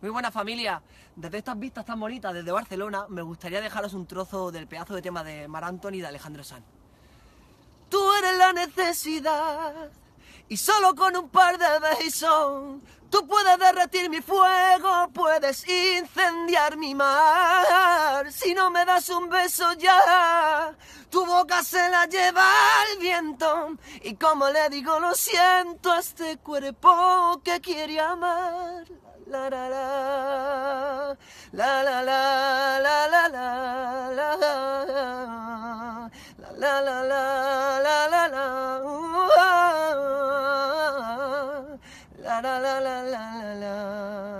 Muy buena familia, desde estas vistas tan bonitas desde Barcelona me gustaría dejaros un trozo del pedazo de tema de Mar y de Alejandro Sanz. Tú eres la necesidad y solo con un par de besos tú puedes derretir mi fuego, puedes incendiar mi mar si no me das un beso ya boca se la lleva el viento y como le digo lo siento a este cuerpo que quiere amar. la la la la la la la la la la la la la